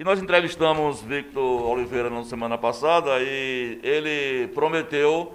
E nós entrevistamos Victor Oliveira na semana passada e ele prometeu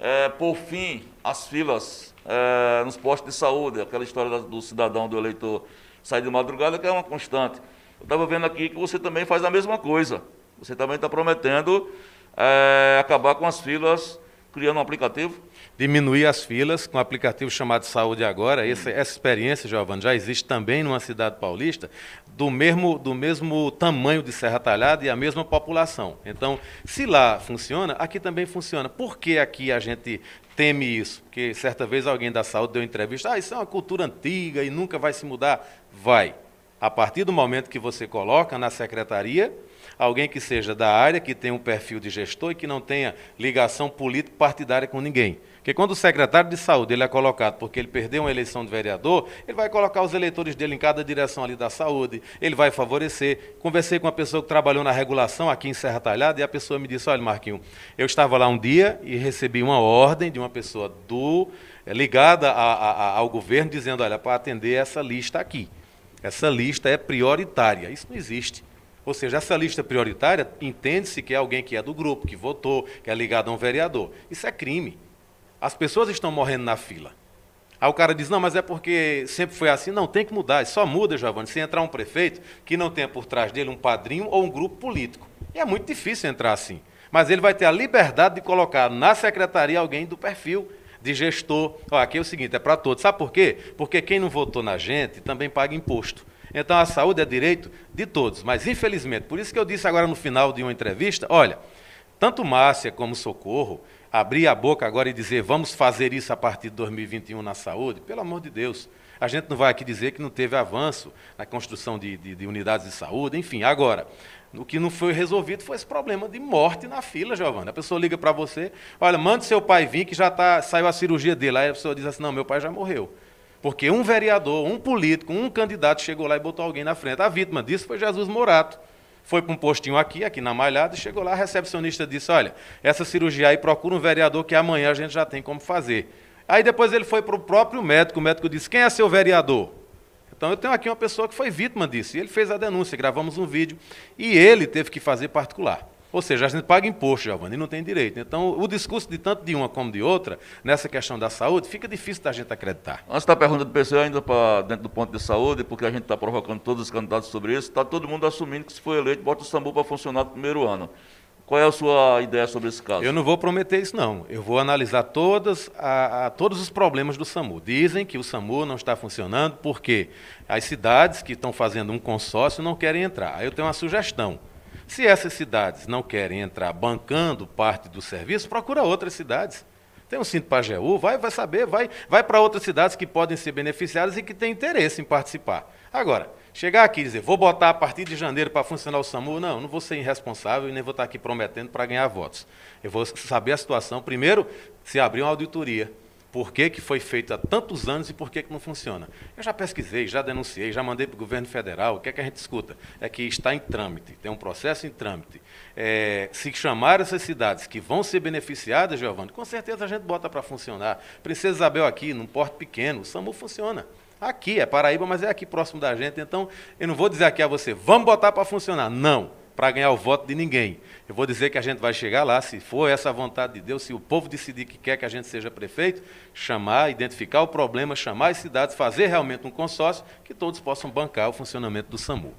é, por fim as filas é, nos postos de saúde, aquela história do cidadão, do eleitor sair de madrugada, que é uma constante. Eu estava vendo aqui que você também faz a mesma coisa. Você também está prometendo é, acabar com as filas criando um aplicativo. Diminuir as filas com um aplicativo chamado Saúde Agora. Essa, hum. essa experiência, Giovanni, já existe também numa cidade paulista, do mesmo, do mesmo tamanho de Serra Talhada e a mesma população. Então, se lá funciona, aqui também funciona. Por que aqui a gente teme isso? Porque certa vez alguém da saúde deu entrevista, ah, isso é uma cultura antiga e nunca vai se mudar. Vai. A partir do momento que você coloca na secretaria alguém que seja da área, que tenha um perfil de gestor e que não tenha ligação político-partidária com ninguém. Porque quando o secretário de saúde ele é colocado porque ele perdeu uma eleição de vereador, ele vai colocar os eleitores dele em cada direção ali da saúde, ele vai favorecer. Conversei com uma pessoa que trabalhou na regulação aqui em Serra Talhada e a pessoa me disse: Olha, Marquinho, eu estava lá um dia e recebi uma ordem de uma pessoa do eh, ligada a, a, ao governo dizendo: Olha, para atender essa lista aqui. Essa lista é prioritária. Isso não existe. Ou seja, essa lista prioritária entende-se que é alguém que é do grupo, que votou, que é ligado a um vereador. Isso é crime. As pessoas estão morrendo na fila. Aí o cara diz, não, mas é porque sempre foi assim. Não, tem que mudar. Isso só muda, Giovanni, se entrar um prefeito que não tenha por trás dele um padrinho ou um grupo político. E é muito difícil entrar assim. Mas ele vai ter a liberdade de colocar na secretaria alguém do perfil de gestor. Ó, aqui é o seguinte, é para todos. Sabe por quê? Porque quem não votou na gente também paga imposto. Então a saúde é direito de todos, mas infelizmente, por isso que eu disse agora no final de uma entrevista, olha, tanto Márcia como Socorro abrir a boca agora e dizer vamos fazer isso a partir de 2021 na saúde, pelo amor de Deus. A gente não vai aqui dizer que não teve avanço na construção de, de, de unidades de saúde, enfim. Agora, o que não foi resolvido foi esse problema de morte na fila, Giovana. A pessoa liga para você, olha, manda seu pai vir que já tá, saiu a cirurgia dele. Aí a pessoa diz assim, não, meu pai já morreu. Porque um vereador, um político, um candidato chegou lá e botou alguém na frente. A vítima disso foi Jesus Morato. Foi para um postinho aqui, aqui na Malhada, e chegou lá, a recepcionista disse: Olha, essa cirurgia aí procura um vereador que amanhã a gente já tem como fazer. Aí depois ele foi para o próprio médico, o médico disse: Quem é seu vereador? Então eu tenho aqui uma pessoa que foi vítima disso. E ele fez a denúncia, gravamos um vídeo, e ele teve que fazer particular. Ou seja, a gente paga imposto, Giovanni, e não tem direito. Então, o discurso de tanto de uma como de outra, nessa questão da saúde, fica difícil da gente acreditar. Antes da pergunta do PC, ainda para dentro do ponto de saúde, porque a gente está provocando todos os candidatos sobre isso, está todo mundo assumindo que se for eleito, bota o SAMU para funcionar no primeiro ano. Qual é a sua ideia sobre esse caso? Eu não vou prometer isso, não. Eu vou analisar todas a, a, todos os problemas do SAMU. Dizem que o SAMU não está funcionando porque as cidades que estão fazendo um consórcio não querem entrar. Aí eu tenho uma sugestão. Se essas cidades não querem entrar bancando parte do serviço, procura outras cidades. Tem um cinto Pajeú, vai, vai saber, vai, vai para outras cidades que podem ser beneficiadas e que têm interesse em participar. Agora, chegar aqui e dizer, vou botar a partir de janeiro para funcionar o SAMU, não, não vou ser irresponsável e nem vou estar aqui prometendo para ganhar votos. Eu vou saber a situação. Primeiro, se abrir uma auditoria por que, que foi feito há tantos anos e por que, que não funciona. Eu já pesquisei, já denunciei, já mandei para o governo federal. O que é que a gente escuta? É que está em trâmite, tem um processo em trâmite. É, se chamar essas cidades que vão ser beneficiadas, Giovanni, com certeza a gente bota para funcionar. Princesa Isabel aqui, num porto pequeno, o SAMU funciona. Aqui, é Paraíba, mas é aqui próximo da gente. Então, eu não vou dizer aqui a você, vamos botar para funcionar. Não para ganhar o voto de ninguém. Eu vou dizer que a gente vai chegar lá, se for essa vontade de Deus, se o povo decidir que quer que a gente seja prefeito, chamar, identificar o problema, chamar as cidades, fazer realmente um consórcio que todos possam bancar o funcionamento do SAMU.